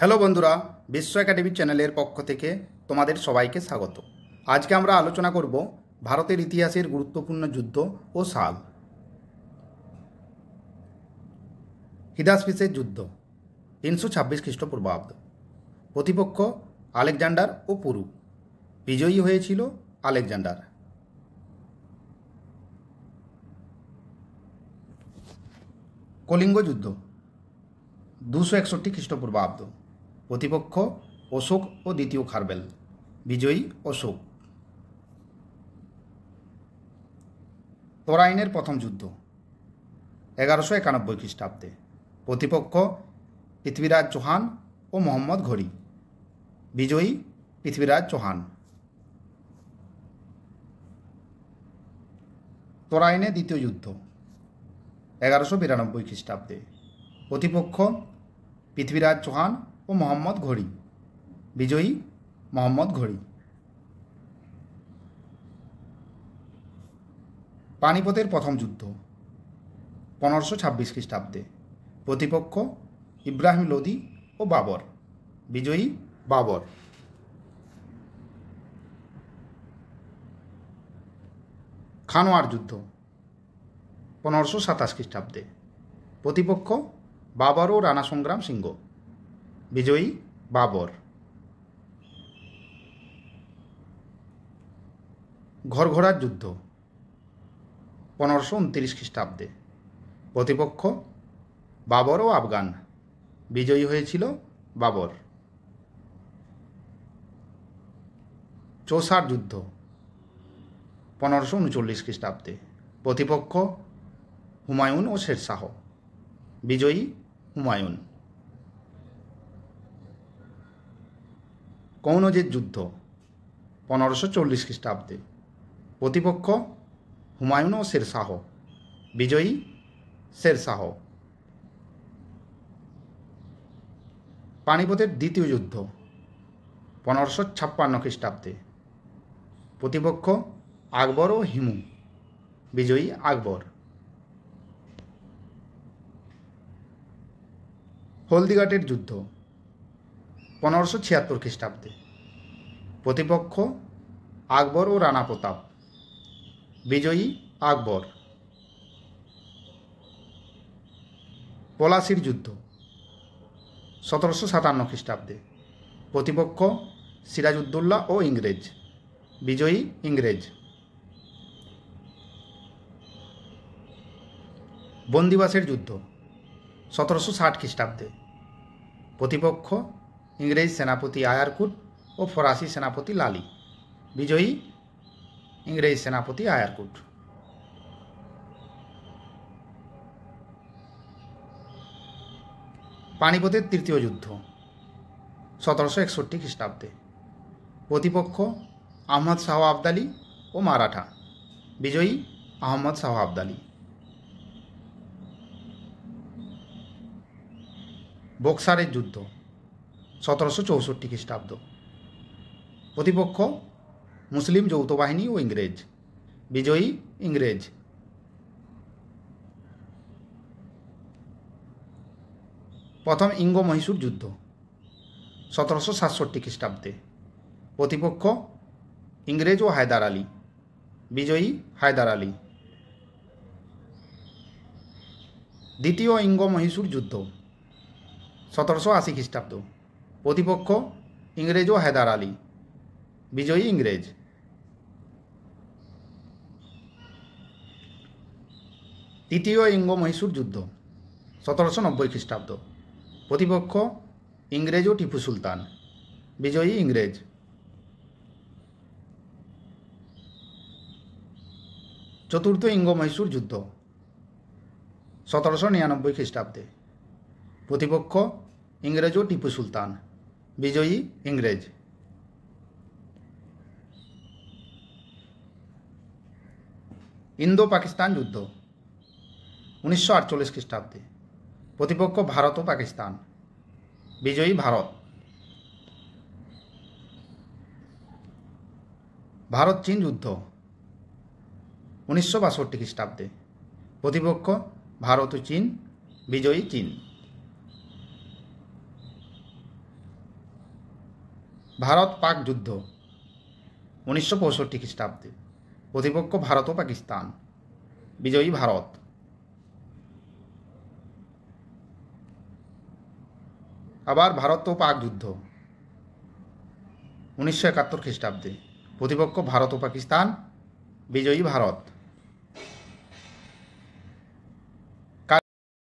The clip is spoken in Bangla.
হ্যালো বন্ধুরা বিশ্ব একাডেমি চ্যানেলের পক্ষ থেকে তোমাদের সবাইকে স্বাগত আজকে আমরা আলোচনা করব ভারতের ইতিহাসের গুরুত্বপূর্ণ যুদ্ধ ও সাল হিদাসফিসের যুদ্ধ তিনশো ছাব্বিশ খ্রিস্টপূর্বাব্দ প্রতিপক্ষ আলেকজান্ডার ও পুরু বিজয়ী হয়েছিল আলেকজান্ডার কলিঙ্গ যুদ্ধ দুশো একষট্টি খ্রিস্টপূর্বাব্দ প্রতিপক্ষ অশোক ও দ্বিতীয় খারবেল বিজয়ী অশোক তরাইনের প্রথম যুদ্ধ এগারোশো একানব্বই খ্রিস্টাব্দে প্রতিপক্ষ পৃথিবীরাজ চৌহান ও মোহাম্মদ ঘড়ি বিজয়ী পৃথিবীরাজ চৌহান তরাইনে দ্বিতীয় যুদ্ধ এগারোশো বিরানব্বই খ্রিস্টাব্দে প্রতিপক্ষ পৃথিবীরাজ চৌহান ও মোহাম্মদ ঘড়ি বিজয়ী মোহাম্মদ ঘড়ি পানিপথের প্রথম যুদ্ধ পনেরোশো ছাব্বিশ খ্রিস্টাব্দে প্রতিপক্ষ ইব্রাহিম লোদি ও বাবর বিজয়ী বাবর খানোয়ার যুদ্ধ পনেরোশো সাতাশ খ্রিস্টাব্দে প্রতিপক্ষ বাবর ও রানা সংগ্রাম সিংহ বিজয়ী বাবর ঘরঘোড়ার যুদ্ধ পনেরোশো উনত্রিশ খ্রিস্টাব্দে প্রতিপক্ষ বাবর ও আফগান বিজয়ী হয়েছিল বাবর চোষার যুদ্ধ পনেরোশো উনচল্লিশ খ্রিস্টাব্দে প্রতিপক্ষ হুমায়ুন ও শেরশাহ বিজয়ী হুমায়ুন কৌনজের যুদ্ধ পনেরোশো চল্লিশ খ্রিস্টাব্দে প্রতিপক্ষ হুমায়ুন ও শেরশাহ বিজয়ী শেরশাহ পানিপথের দ্বিতীয় যুদ্ধ পনেরোশো ছাপ্পান্ন খ্রিস্টাব্দে প্রতিপক্ষ আকবর ও হিমু বিজয়ী আকবর হলদিঘাটের যুদ্ধ পনেরোশো ছিয়াত্তর খ্রিস্টাব্দে প্রতিপক্ষ আকবর ও রানা প্রতাপ বিজয়ী আকবর পলাশির যুদ্ধ সতেরোশো সাতান্ন খ্রিস্টাব্দে প্রতিপক্ষ সিরাজউদ্দৌল্লা ও ইংরেজ বিজয়ী ইংরেজ বন্দিবাসের যুদ্ধ সতেরোশো ষাট খ্রিস্টাব্দে প্রতিপক্ষ ইংরেজ সেনাপতি আয়ারকুট ও ফরাসি সেনাপতি লালি বিজয়ী ইংরেজ সেনাপতি আয়ারকুট পানিপথের তৃতীয় যুদ্ধ সতেরোশো একষট্টি খ্রিস্টাব্দে প্রতিপক্ষ আহমদ শাহ আবদালি ও মারাঠা বিজয়ী আহমদ শাহ আবদালি বক্সারের যুদ্ধ সতেরোশো চৌষট্টি খ্রিস্টাব্দ প্রতিপক্ষ মুসলিম যৌথ বাহিনী ও ইংরেজ বিজয়ী ইংরেজ প্রথম ইঙ্গ মহীশূর যুদ্ধ সতেরোশো সাতষট্টি খ্রিস্টাব্দে প্রতিপক্ষ ইংরেজ ও হায়দার আলী বিজয়ী হায়দার আলী দ্বিতীয় ইঙ্গ মহীশূর যুদ্ধ সতেরোশো আশি খ্রিস্টাব্দ প্রতিপক্ষ ইংরেজ ও হায়দার আলী বিজয়ী ইংরেজ তৃতীয় ইঙ্গ মহীশূর যুদ্ধ সতেরোশো নব্বই খ্রিস্টাব্দ প্রতিপক্ষ ইংরেজ ও টিপু সুলতান বিজয়ী ইংরেজ চতুর্থ ইঙ্গ মহীশূর যুদ্ধ সতেরোশো নিরানব্বই খ্রিস্টাব্দে প্রতিপক্ষ ইংরেজ ও টিপু সুলতান বিজয়ী ইংরেজ ইন্দো পাকিস্তান যুদ্ধ উনিশশো আটচল্লিশ খ্রিস্টাব্দে প্রতিপক্ষ ভারত ও পাকিস্তান বিজয়ী ভারত ভারত চীন যুদ্ধ উনিশশো বাষট্টি খ্রিস্টাব্দে প্রতিপক্ষ ভারত ও চীন বিজয়ী চীন ভারত পাক যুদ্ধ উনিশশো পঁয়ষট্টি খ্রিস্টাব্দে প্রতিপক্ষ ভারত ও পাকিস্তান বিজয়ী ভারত আবার ভারত ও পাক যুদ্ধ উনিশশো একাত্তর খ্রিস্টাব্দে প্রতিপক্ষ ভারত ও পাকিস্তান বিজয়ী ভারত